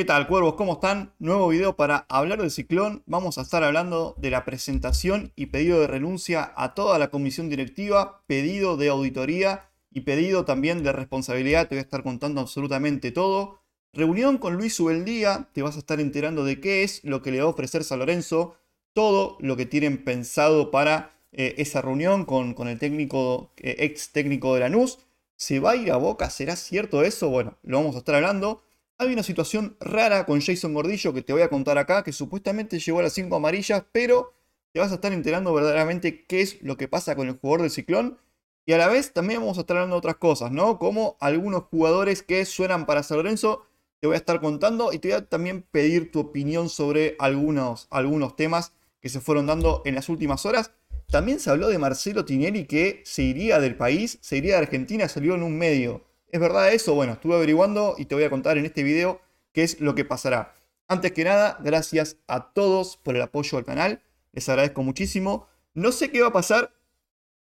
¿Qué tal, cuervos? ¿Cómo están? Nuevo video para hablar del ciclón. Vamos a estar hablando de la presentación y pedido de renuncia a toda la comisión directiva, pedido de auditoría y pedido también de responsabilidad. Te voy a estar contando absolutamente todo. Reunión con Luis Ubeldía, te vas a estar enterando de qué es lo que le va a ofrecer San Lorenzo, todo lo que tienen pensado para eh, esa reunión con, el técnico, eh, ex técnico de la NUS. ¿Se va a ir a Boca? ¿Será cierto eso? Bueno, lo vamos a estar hablando. Hay una situación rara con Jason Gordillo que te voy a contar acá, que supuestamente llegó a las 5 amarillas, pero te vas a estar enterando verdaderamente qué es lo que pasa con el jugador del ciclón. Y a la vez también vamos a estar hablando de otras cosas, ¿no? Como algunos jugadores que suenan para San Lorenzo, te voy a estar contando y te voy a también pedir tu opinión sobre algunos, algunos temas que se fueron dando en las últimas horas. También se habló de Marcelo Tinelli que se iría del país, se iría de Argentina, salió en un medio. ¿Es verdad eso? Bueno, estuve averiguando y te voy a contar en este video qué es lo que pasará. Antes que nada, gracias a todos por el apoyo al canal. Les agradezco muchísimo. No sé qué va a pasar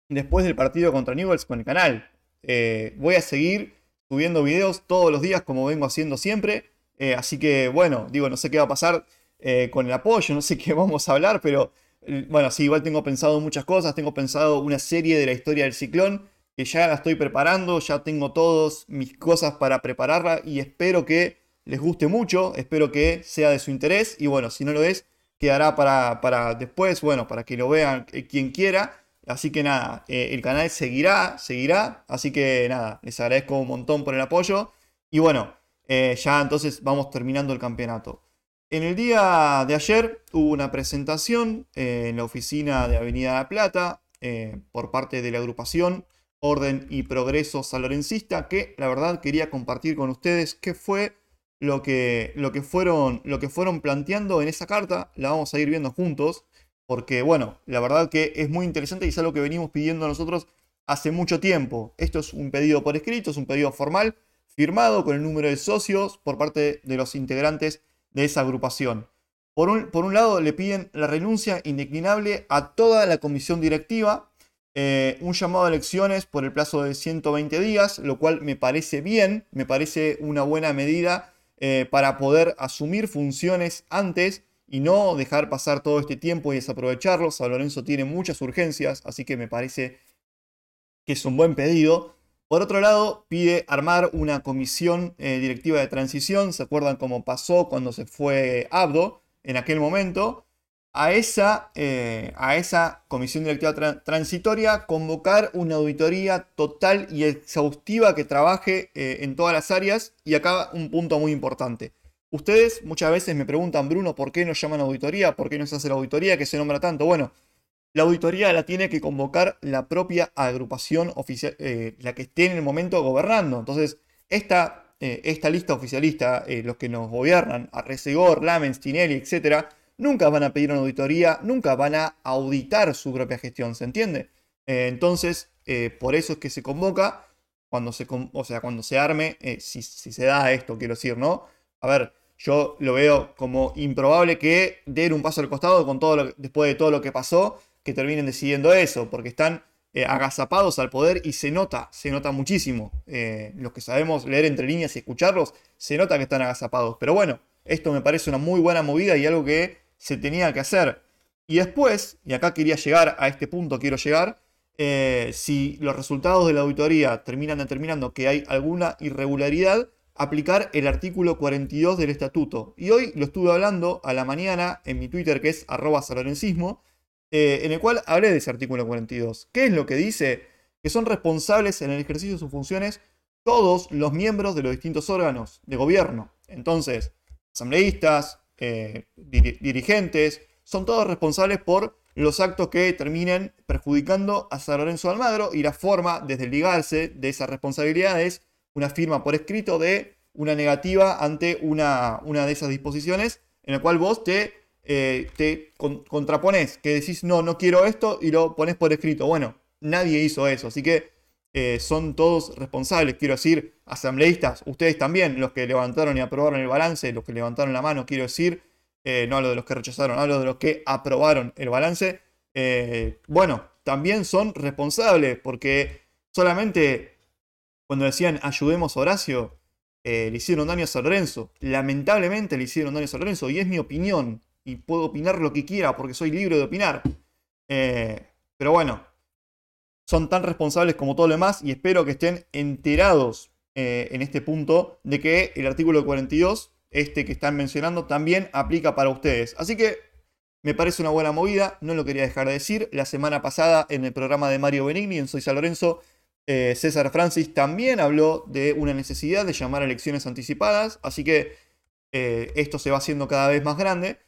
después del partido contra Newells con el canal. Eh, voy a seguir subiendo videos todos los días como vengo haciendo siempre. Eh, así que bueno, digo, no sé qué va a pasar eh, con el apoyo, no sé qué vamos a hablar, pero bueno, sí, igual tengo pensado muchas cosas. Tengo pensado una serie de la historia del ciclón que ya la estoy preparando, ya tengo todas mis cosas para prepararla y espero que les guste mucho, espero que sea de su interés y bueno, si no lo es, quedará para, para después, bueno, para que lo vean eh, quien quiera. Así que nada, eh, el canal seguirá, seguirá, así que nada, les agradezco un montón por el apoyo y bueno, eh, ya entonces vamos terminando el campeonato. En el día de ayer hubo una presentación en la oficina de Avenida La Plata por parte de la agrupación orden y progreso Salorencista, que la verdad quería compartir con ustedes qué fue lo que, lo que, fueron, lo que fueron planteando en esa carta. La vamos a ir viendo juntos porque bueno, la verdad que es muy interesante y es algo que venimos pidiendo nosotros hace mucho tiempo. Esto es un pedido por escrito, es un pedido formal, firmado con el número de socios por parte de los integrantes de esa agrupación. Por un, por un lado, le piden la renuncia indeclinable a toda la comisión directiva, eh, un llamado a elecciones por el plazo de 120 días, lo cual me parece bien, me parece una buena medida eh, para poder asumir funciones antes y no dejar pasar todo este tiempo y desaprovecharlo. San Lorenzo tiene muchas urgencias, así que me parece que es un buen pedido. Por otro lado, pide armar una comisión eh, directiva de transición. ¿Se acuerdan cómo pasó cuando se fue Abdo en aquel momento? a esa, eh, a esa comisión directiva transitoria convocar una auditoría total y exhaustiva que trabaje eh, en todas las áreas. Y acá un punto muy importante. Ustedes muchas veces me preguntan, Bruno, ¿por qué no llaman auditoría? ¿Por qué no se hace la auditoría que se nombra tanto? Bueno, la auditoría la tiene que convocar la propia agrupación oficial, eh, la que esté en el momento gobernando. Entonces, esta, esta lista oficialista, los que nos gobiernan, Arresegor Lamens, Tinelli, etcétera, nunca van a pedir una auditoría, nunca van a auditar su propia gestión, ¿se entiende? Eh, entonces, eh, por eso es que se convoca, cuando se, o sea, cuando se arme, eh, si, se da esto, quiero decir, ¿no? A ver, yo lo veo como improbable que den un paso al costado con todo después de todo lo que pasó, que terminen decidiendo eso, porque están agazapados al poder y se nota, se nota muchísimo. los que sabemos leer entre líneas y escucharlos, se nota que están agazapados. Pero bueno, esto me parece una muy buena movida y algo que se tenía que hacer. Y después, y acá quería llegar a este punto, quiero llegar, eh, si los resultados de la auditoría terminan determinando que hay alguna irregularidad, aplicar el artículo 42 del estatuto. Y hoy lo estuve hablando a la mañana en mi Twitter que es arroba eh, en el cual hablé de ese artículo 42. ¿Qué es lo que dice? Que son responsables en el ejercicio de sus funciones todos los miembros de los distintos órganos de gobierno. Entonces, asambleístas, eh, dirigentes, son todos responsables por los actos que terminen perjudicando a San Lorenzo Almagro y la forma de desligarse de esa responsabilidad es una firma por escrito de una negativa ante una, una de esas disposiciones en la cual vos te, eh, te contrapones, que decís no, no quiero esto y lo pones por escrito. Bueno, nadie hizo eso, así que eh, son todos responsables, quiero decir, asambleístas, ustedes también, los que levantaron y aprobaron el balance, los que levantaron la mano, quiero decir, eh, no hablo de los que rechazaron, hablo de los que aprobaron el balance, eh, bueno, también son responsables, porque solamente cuando decían ayudemos a Horacio, le hicieron daño a San Lorenzo, lamentablemente le hicieron daño a San Lorenzo, y es mi opinión, y puedo opinar lo que quiera, porque soy libre de opinar. pero bueno, son tan responsables como todo lo demás y espero que estén enterados eh, en este punto de que el artículo 42, este que están mencionando, también aplica para ustedes. Así que me parece una buena movida, no lo quería dejar de decir. La semana pasada en el programa de Mario Benigni en Soy San Lorenzo, eh, César Francis también habló de una necesidad de llamar a elecciones anticipadas, así que eh, esto se va haciendo cada vez más grande.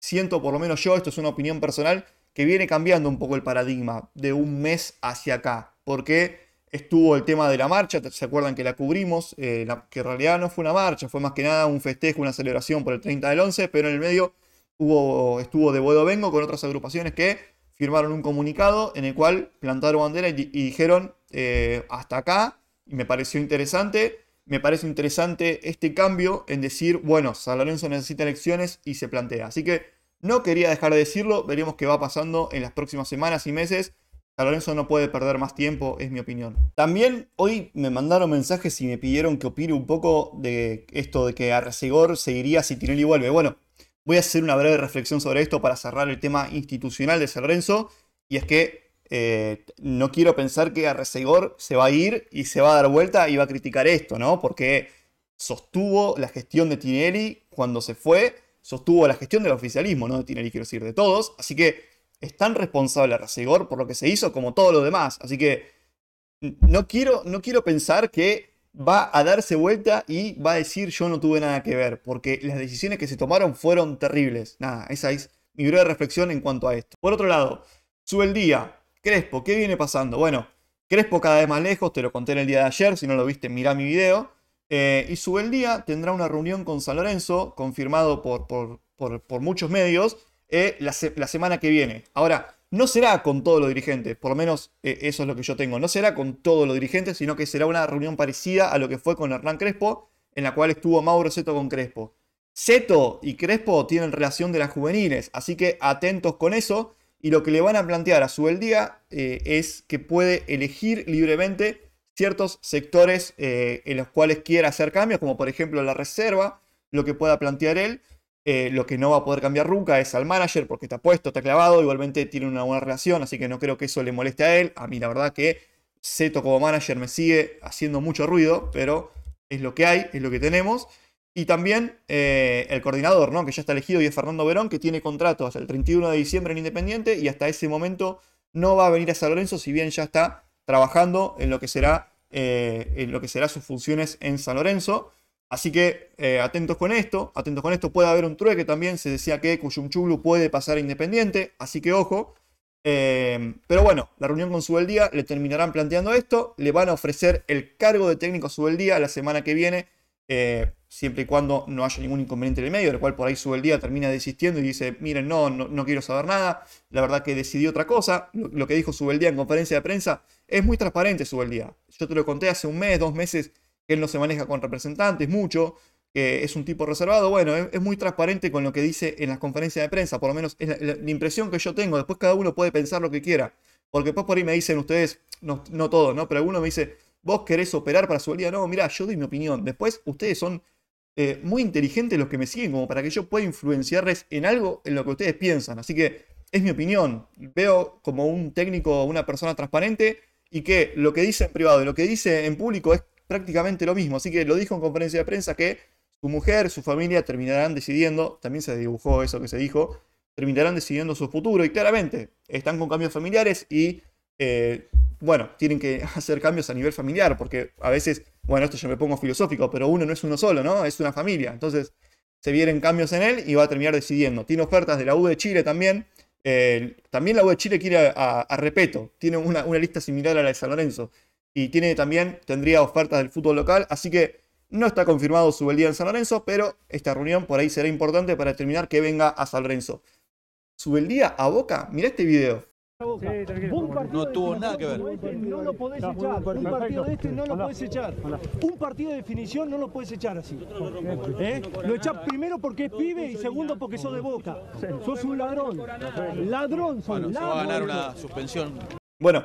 siento, por lo menos yo, esto es una opinión personal, que viene cambiando un poco el paradigma de un mes hacia acá, porque estuvo el tema de la marcha, se acuerdan que la cubrimos, eh, que en realidad no fue una marcha, fue más que nada un festejo, una celebración por el 30 del 11, pero en el medio hubo, estuvo de bodo Vengo con otras agrupaciones que firmaron un comunicado en el cual plantaron bandera y, dijeron eh, hasta acá, y me pareció interesante. Me parece interesante este cambio en decir, bueno, San Lorenzo necesita elecciones y se plantea. Así que no quería dejar de decirlo, veremos qué va pasando en las próximas semanas y meses. San Lorenzo no puede perder más tiempo, es mi opinión. También hoy me mandaron mensajes y me pidieron que opine un poco de esto de que Arresegor seguiría si Tinelli vuelve. Bueno, voy a hacer una breve reflexión sobre esto para cerrar el tema institucional de San Lorenzo. Y es que eh, no quiero pensar que Arresegor se va a ir y se va a dar vuelta y va a criticar esto, ¿no? Porque sostuvo la gestión de Tinelli cuando se fue sostuvo la gestión del oficialismo, no de Tinelli, quiero decir, de todos. Así que es tan responsable Rasegor por lo que se hizo como todo lo demás. Así que no quiero, no quiero pensar que va a darse vuelta y va a decir yo no tuve nada que ver, porque las decisiones que se tomaron fueron terribles. Nada, esa es mi breve reflexión en cuanto a esto. Por otro lado, sube el día. Crespo, ¿qué viene pasando? Bueno, Crespo cada vez más lejos, te lo conté en el día de ayer, si no lo viste, mira mi video. Eh, y Subeldía tendrá una reunión con San Lorenzo, confirmado por, muchos medios, eh, la, semana que viene. Ahora, no será con todos los dirigentes, por lo menos eh, eso es lo que yo tengo, no será con todos los dirigentes, sino que será una reunión parecida a lo que fue con Hernán Crespo, en la cual estuvo Mauro Seto con Crespo. Seto y Crespo tienen relación de las juveniles, así que atentos con eso. Y lo que le van a plantear a Subeldía es que puede elegir libremente ciertos sectores eh, en los cuales quiera hacer cambios, como por ejemplo la reserva, lo que pueda plantear él. Eh, lo que no va a poder cambiar nunca es al manager porque está puesto, está clavado, igualmente tiene una buena relación, así que no creo que eso le moleste a él. A mí la verdad que Zeto como manager me sigue haciendo mucho ruido, pero es lo que hay, es lo que tenemos. Y también eh, el coordinador, ¿no? que ya está elegido y es Fernando Verón, que tiene contrato hasta el 31 de diciembre en Independiente y hasta ese momento no va a venir a San Lorenzo, si bien ya está trabajando en lo que será eh, en lo que será sus funciones en San Lorenzo. Así que eh, atentos con esto, atentos con esto, puede haber un trueque también, se decía que Cuyumchulu puede pasar a Independiente, así que ojo. Eh, pero bueno, la reunión con Subeldía le terminarán planteando esto, le van a ofrecer el cargo de técnico a Subeldía la semana que viene, siempre y cuando no haya ningún inconveniente en el medio, el cual por ahí sube el día, termina desistiendo y dice, miren, no, no, quiero saber nada, la verdad que decidí otra cosa, lo, que dijo sube el día en conferencia de prensa, es muy transparente sube el día. Yo te lo conté hace un mes, dos meses, que él no se maneja con representantes mucho, que es un tipo reservado, bueno, es, muy transparente con lo que dice en las conferencias de prensa, por lo menos es la, impresión que yo tengo, después cada uno puede pensar lo que quiera, porque después por ahí me dicen ustedes, no, no todos, ¿no? Pero alguno me dice, vos querés operar para su día, no, mira yo doy mi opinión, después ustedes son eh, muy inteligentes los que me siguen, como para que yo pueda influenciarles en algo en lo que ustedes piensan. Así que es mi opinión. Veo como un técnico, una persona transparente y que lo que dice en privado y lo que dice en público es prácticamente lo mismo. Así que lo dijo en conferencia de prensa que su mujer, su familia terminarán decidiendo, también se dibujó eso que se dijo, terminarán decidiendo su futuro y claramente están con cambios familiares y eh, bueno, tienen que hacer cambios a nivel familiar, porque a veces, bueno, esto yo me pongo filosófico, pero uno no es uno solo, ¿no? Es una familia. Entonces, se vienen cambios en él y va a terminar decidiendo. Tiene ofertas de la U de Chile también. también la U de Chile quiere a, Repeto. Tiene una, lista similar a la de San Lorenzo. Y tiene también, tendría ofertas del fútbol local. Así que no está confirmado su día en San Lorenzo, pero esta reunión por ahí será importante para determinar que venga a San Lorenzo. Subeldía a Boca, mira este video no tuvo nada que ver. no lo podés echar. Un partido de este no lo podés echar. Un partido de definición no lo podés echar así. Lo ¿Eh? echás primero porque es pibe y segundo porque sos de boca. Sos un ladrón. Ladrón Bueno, una suspensión. Bueno,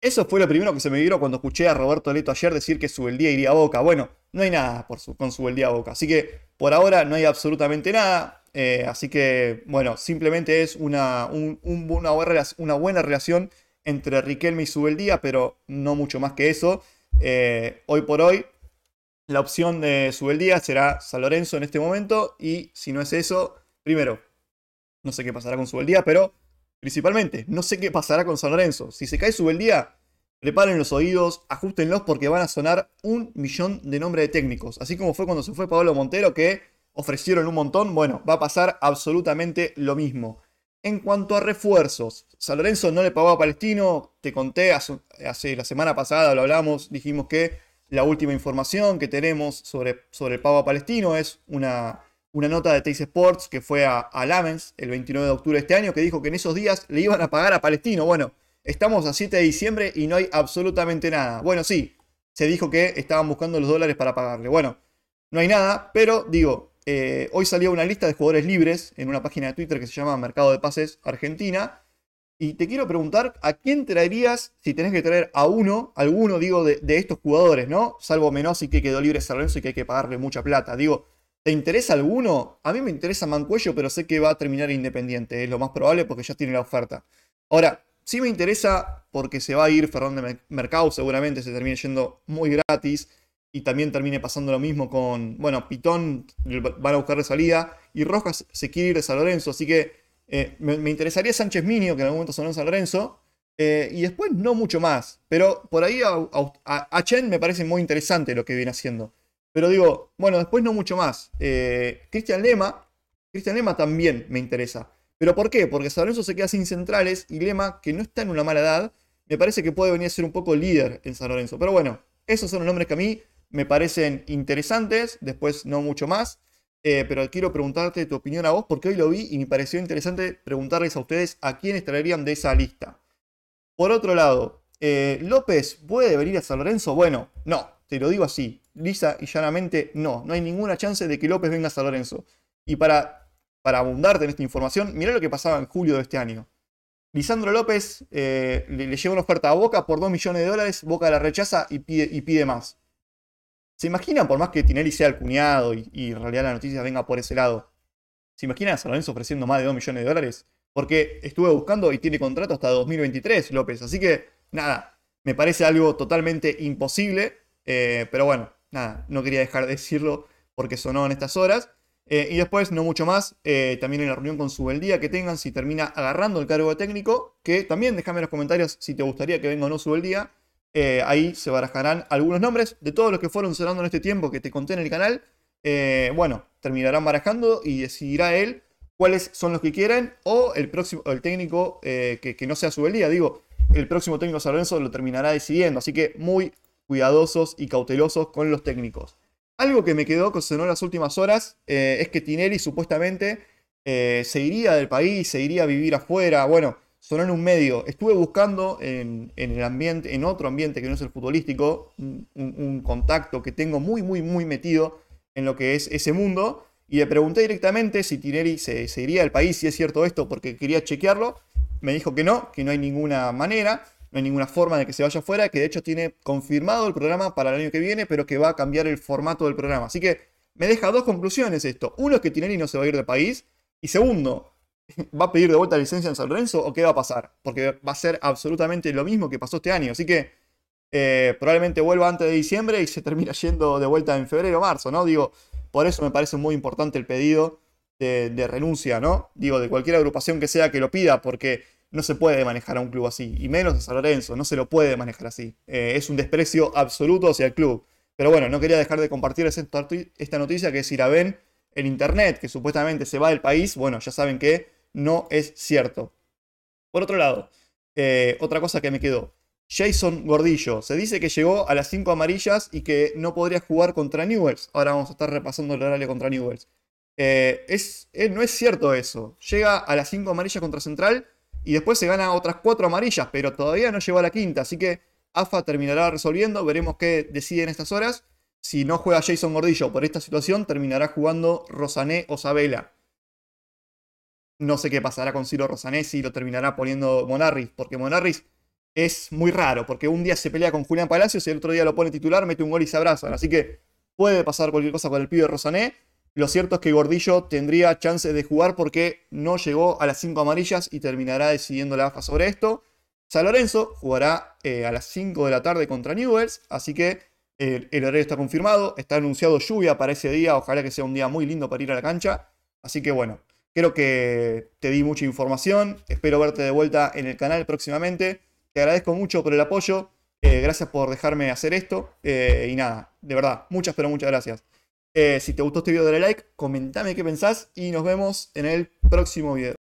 eso fue lo primero que se me vino cuando escuché a Roberto Leto ayer decir que su el día iría a boca. Bueno, no hay nada por con su día a boca. Así que por ahora no hay absolutamente nada. Eh, así que, bueno, simplemente es una, buena relación entre Riquelme y Subeldía, pero no mucho más que eso. Eh, hoy por hoy, la opción de Subeldía será San Lorenzo en este momento, y si no es eso, primero, no sé qué pasará con Subeldía, pero principalmente, no sé qué pasará con San Lorenzo. Si se cae Subeldía, preparen los oídos, ajustenlos porque van a sonar un millón de nombres de técnicos. Así como fue cuando se fue Pablo Montero, que ofrecieron un montón, bueno, va a pasar absolutamente lo mismo. En cuanto a refuerzos, San Lorenzo no le pagó a Palestino, te conté hace, la semana pasada, lo hablamos, dijimos que la última información que tenemos sobre, sobre el pago a Palestino es una, una nota de Teis Sports que fue a, a el 29 de octubre de este año, que dijo que en esos días le iban a pagar a Palestino. Bueno, estamos a 7 de diciembre y no hay absolutamente nada. Bueno, sí, se dijo que estaban buscando los dólares para pagarle. Bueno, no hay nada, pero digo, eh, hoy salió una lista de jugadores libres en una página de Twitter que se llama Mercado de Pases Argentina. Y te quiero preguntar, ¿a quién traerías si tenés que traer a uno, alguno, digo, de, estos jugadores, ¿no? Salvo y que quedó libre San y que hay que pagarle mucha plata. Digo, ¿te interesa alguno? A mí me interesa Mancuello, pero sé que va a terminar independiente. Es lo más probable porque ya tiene la oferta. Ahora, sí me interesa porque se va a ir Ferrón de Mercado, seguramente se termine yendo muy gratis y también termine pasando lo mismo con, bueno, Pitón van a buscar de salida y Rojas se quiere ir de San Lorenzo, así que eh, me, interesaría Sánchez Minio, que en algún momento sonó en San Lorenzo, eh, y después no mucho más, pero por ahí a, Chen me parece muy interesante lo que viene haciendo. Pero digo, bueno, después no mucho más. Eh, Cristian Lema, Cristian Lema también me interesa. ¿Pero por qué? Porque San Lorenzo se queda sin centrales y Lema, que no está en una mala edad, me parece que puede venir a ser un poco líder en San Lorenzo. Pero bueno, esos son los nombres que a mí me parecen interesantes, después no mucho más. Eh, pero quiero preguntarte tu opinión a vos, porque hoy lo vi y me pareció interesante preguntarles a ustedes a quiénes traerían de esa lista. Por otro lado, eh, ¿López puede venir a San Lorenzo? Bueno, no, te lo digo así, lisa y llanamente no, no hay ninguna chance de que López venga a San Lorenzo. Y para, para abundarte en esta información, mirá lo que pasaba en julio de este año. Lisandro López eh, le, lleva una oferta a Boca por 2 millones de dólares, Boca la rechaza y pide, y pide más. ¿Se imaginan, por más que Tinelli sea el cuñado y, en realidad la noticia venga por ese lado, ¿se imaginan a ofreciendo más de 2 millones de dólares? Porque estuve buscando y tiene contrato hasta 2023 López. Así que, nada, me parece algo totalmente imposible. Eh, pero bueno, nada, no quería dejar de decirlo porque sonó en estas horas. Eh, y después, no mucho más, eh, también en la reunión con Subeldía que tengan, si termina agarrando el cargo de técnico, que también déjame en los comentarios si te gustaría que venga o no Subeldía. Eh, ahí se barajarán algunos nombres de todos los que fueron cerrando en este tiempo que te conté en el canal. Eh, bueno, terminarán barajando y decidirá él cuáles son los que quieren o el próximo, el técnico eh, que, no sea su día. Digo, el próximo técnico San lo terminará decidiendo. Así que muy cuidadosos y cautelosos con los técnicos. Algo que me quedó, con en las últimas horas, es que Tinelli supuestamente se iría del país, se iría a vivir afuera. Bueno, sonó en un medio. Estuve buscando en, el ambiente, en otro ambiente que no es el futbolístico, un, contacto que tengo muy, muy, muy metido en lo que es ese mundo. Y le pregunté directamente si Tineri se, iría del país, si es cierto esto, porque quería chequearlo. Me dijo que no, que no hay ninguna manera, no hay ninguna forma de que se vaya afuera, que de hecho tiene confirmado el programa para el año que viene, pero que va a cambiar el formato del programa. Así que me deja dos conclusiones esto. Uno es que Tineri no se va a ir del país. Y segundo, ¿Va a pedir de vuelta licencia en San Lorenzo o qué va a pasar? Porque va a ser absolutamente lo mismo que pasó este año. Así que eh, probablemente vuelva antes de diciembre y se termina yendo de vuelta en febrero o marzo, ¿no? Digo, por eso me parece muy importante el pedido de, renuncia, ¿no? Digo, de cualquier agrupación que sea que lo pida, porque no se puede manejar a un club así, y menos a San Lorenzo, no se lo puede manejar así. Eh, es un desprecio absoluto hacia el club. Pero bueno, no quería dejar de compartir esta noticia que es ven en internet, que supuestamente se va del país. Bueno, ya saben que no es cierto. Por otro lado, eh, otra cosa que me quedó. Jason Gordillo. Se dice que llegó a las 5 amarillas y que no podría jugar contra Newells. Ahora vamos a estar repasando el horario contra Newells. Eh, eh, no es cierto eso. Llega a las 5 amarillas contra Central y después se gana otras 4 amarillas, pero todavía no llegó a la quinta. Así que AFA terminará resolviendo. Veremos qué decide en estas horas. Si no juega Jason Gordillo por esta situación, terminará jugando Rosané o Sabela. No sé qué pasará con Ciro rosané si lo terminará poniendo Monarris, porque Monarris es muy raro, porque un día se pelea con Julián Palacios y el otro día lo pone titular, mete un gol y se abrazan. Así que puede pasar cualquier cosa con el pibe Rosané. Lo cierto es que Gordillo tendría chance de jugar porque no llegó a las 5 amarillas y terminará decidiendo la AFA sobre esto. San Lorenzo jugará eh, a las 5 de la tarde contra Newells, así que eh, el horario está confirmado. Está anunciado lluvia para ese día, ojalá que sea un día muy lindo para ir a la cancha. Así que bueno, Creo que te di mucha información. Espero verte de vuelta en el canal próximamente. Te agradezco mucho por el apoyo. Eh, gracias por dejarme hacer esto. Eh, y nada, de verdad, muchas pero muchas gracias. Eh, si te gustó este video, dale like, comentame qué pensás y nos vemos en el próximo video.